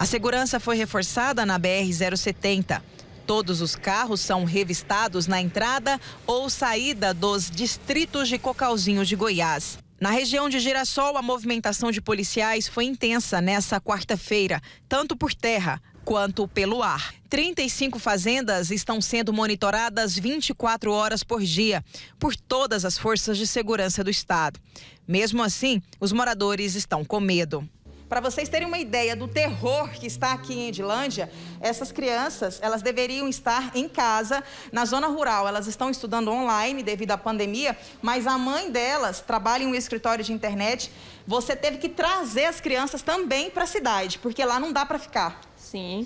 A segurança foi reforçada na BR-070. Todos os carros são revistados na entrada ou saída dos distritos de Cocalzinho de Goiás. Na região de Girassol, a movimentação de policiais foi intensa nessa quarta-feira, tanto por terra quanto pelo ar. 35 fazendas estão sendo monitoradas 24 horas por dia por todas as forças de segurança do estado. Mesmo assim, os moradores estão com medo. Para vocês terem uma ideia do terror que está aqui em Edilândia, essas crianças, elas deveriam estar em casa, na zona rural. Elas estão estudando online devido à pandemia, mas a mãe delas trabalha em um escritório de internet. Você teve que trazer as crianças também para a cidade, porque lá não dá para ficar. Sim,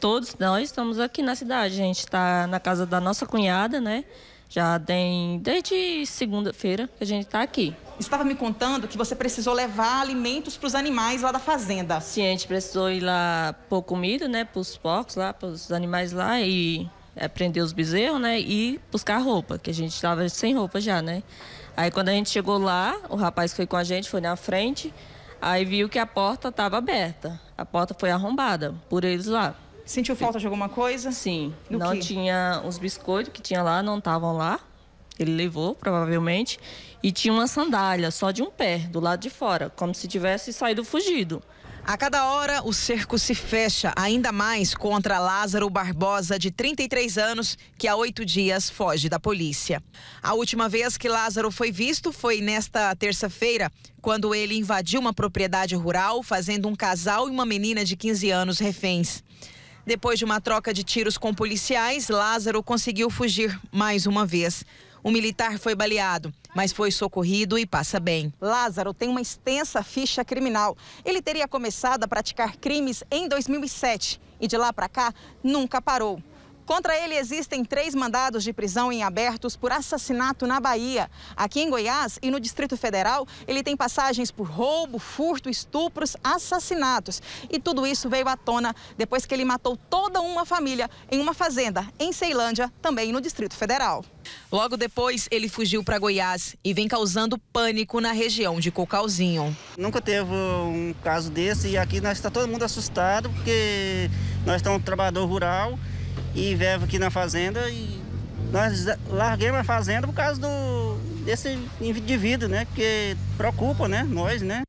todos nós estamos aqui na cidade, a gente está na casa da nossa cunhada, né? Já tem desde segunda-feira que a gente está aqui. Estava me contando que você precisou levar alimentos para os animais lá da fazenda. Sim, a gente precisou ir lá pôr comida, né, para os porcos lá, para os animais lá e é, prender os bezerros, né, e buscar roupa, que a gente estava sem roupa já, né. Aí quando a gente chegou lá, o rapaz foi com a gente foi na frente, aí viu que a porta estava aberta, a porta foi arrombada por eles lá. Sentiu falta de alguma coisa? Sim. Do não quê? tinha os biscoitos que tinha lá, não estavam lá. Ele levou, provavelmente. E tinha uma sandália, só de um pé, do lado de fora, como se tivesse saído fugido. A cada hora, o cerco se fecha ainda mais contra Lázaro Barbosa, de 33 anos, que há oito dias foge da polícia. A última vez que Lázaro foi visto foi nesta terça-feira, quando ele invadiu uma propriedade rural, fazendo um casal e uma menina de 15 anos reféns. Depois de uma troca de tiros com policiais, Lázaro conseguiu fugir mais uma vez. O militar foi baleado, mas foi socorrido e passa bem. Lázaro tem uma extensa ficha criminal. Ele teria começado a praticar crimes em 2007 e de lá para cá nunca parou. Contra ele existem três mandados de prisão em abertos por assassinato na Bahia. Aqui em Goiás e no Distrito Federal, ele tem passagens por roubo, furto, estupros, assassinatos. E tudo isso veio à tona depois que ele matou toda uma família em uma fazenda em Ceilândia, também no Distrito Federal. Logo depois, ele fugiu para Goiás e vem causando pânico na região de Cocalzinho. Nunca teve um caso desse e aqui nós está todo mundo assustado porque nós estamos um trabalhador rural e veva aqui na fazenda e nós larguemos a fazenda por causa do, desse indivíduo, né? Que preocupa, né? Nós, né?